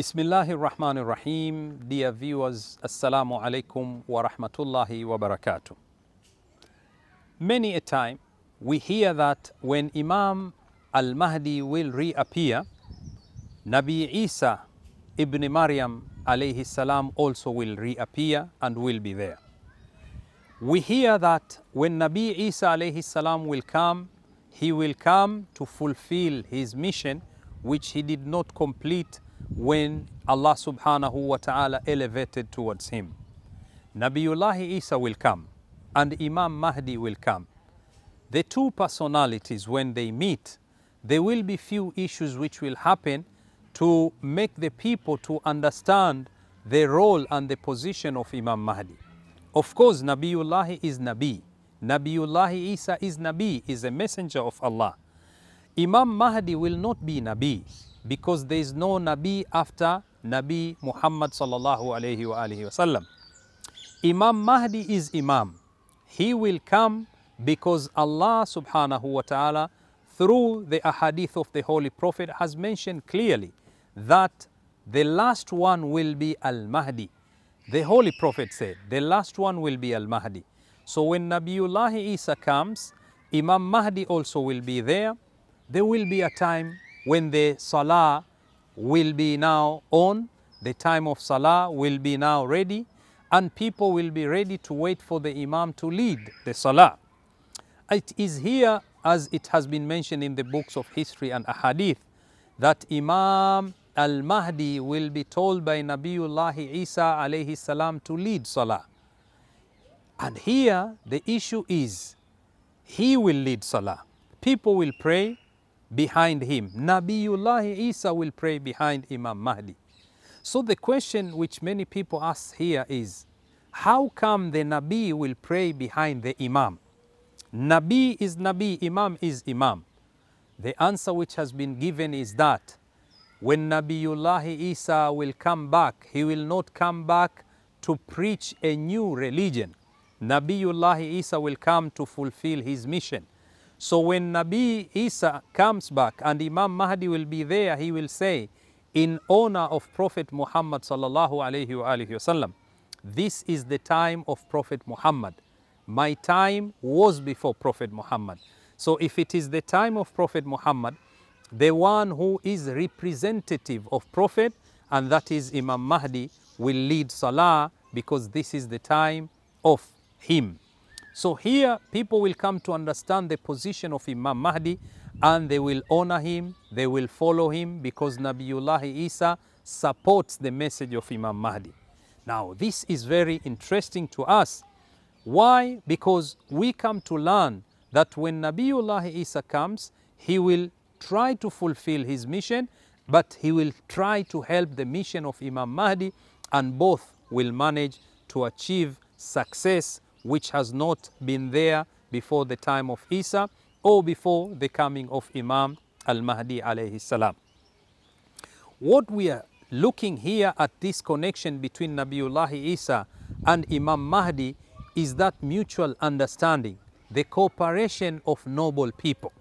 Bismillahir Rahmanir Rahim. Dear viewers, Assalamu alaikum wa rahmatullahi wa barakatuh. Many a time we hear that when Imam Al Mahdi will reappear, Nabi Isa ibn Maryam alayhi salam also will reappear and will be there. We hear that when Nabi Isa alayhi salam will come, he will come to fulfill his mission which he did not complete when Allah subhanahu wa ta'ala elevated towards him. Nabiullah Isa will come and Imam Mahdi will come. The two personalities, when they meet, there will be few issues which will happen to make the people to understand the role and the position of Imam Mahdi. Of course, Nabiullah is Nabi. Nabiullah Isa is Nabi, is a messenger of Allah. Imam Mahdi will not be Nabi because there is no Nabi after Nabi Muhammad sallallahu alayhi wa alihi wasallam. Imam Mahdi is Imam. He will come because Allah subhanahu wa ta'ala through the ahadith of the Holy Prophet has mentioned clearly that the last one will be Al-Mahdi. The Holy Prophet said, the last one will be Al-Mahdi. So when Nabiullah Isa comes, Imam Mahdi also will be there. There will be a time when the salah will be now on, the time of salah will be now ready, and people will be ready to wait for the imam to lead the salah. It is here, as it has been mentioned in the books of history and ahadith, that Imam al-Mahdi will be told by Nabiullah Isa alayhi salam to lead salah. And here the issue is, he will lead salah. People will pray, behind him. Nabiullah Isa will pray behind Imam Mahdi. So the question which many people ask here is, how come the Nabi will pray behind the Imam? Nabi is Nabi, Imam is Imam. The answer which has been given is that when Nabiullah Isa will come back, he will not come back to preach a new religion. Nabiullah Isa will come to fulfill his mission. So when Nabi Isa comes back and Imam Mahdi will be there, he will say, in honor of Prophet Muhammad sallallahu alayhi wa alayhi wasallam, this is the time of Prophet Muhammad. My time was before Prophet Muhammad. So if it is the time of Prophet Muhammad, the one who is representative of Prophet, and that is Imam Mahdi, will lead Salah because this is the time of him. So here people will come to understand the position of Imam Mahdi and they will honor him, they will follow him because Nabiullah Isa supports the message of Imam Mahdi. Now this is very interesting to us. Why? Because we come to learn that when Nabiullah Isa comes, he will try to fulfill his mission, but he will try to help the mission of Imam Mahdi and both will manage to achieve success which has not been there before the time of Isa or before the coming of Imam al-Mahdi alayhi salam. What we are looking here at this connection between Nabiullah Isa and Imam Mahdi is that mutual understanding, the cooperation of noble people.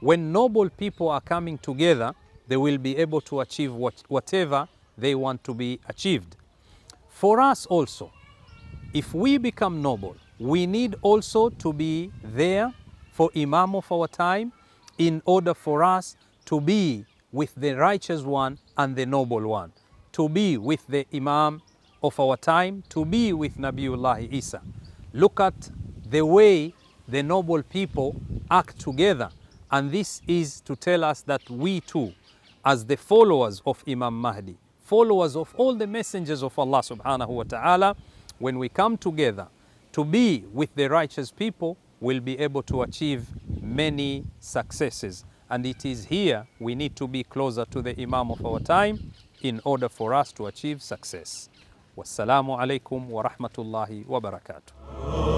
When noble people are coming together, they will be able to achieve what, whatever they want to be achieved. For us also, if we become noble, we need also to be there for Imam of our time in order for us to be with the righteous one and the noble one, to be with the Imam of our time, to be with Nabiullah Isa. Look at the way the noble people act together. And this is to tell us that we too, as the followers of Imam Mahdi, followers of all the messengers of Allah subhanahu wa ta'ala, when we come together to be with the righteous people, we'll be able to achieve many successes. And it is here we need to be closer to the Imam of our time in order for us to achieve success. Wassalamu alaikum wa rahmatullahi wa barakatuh.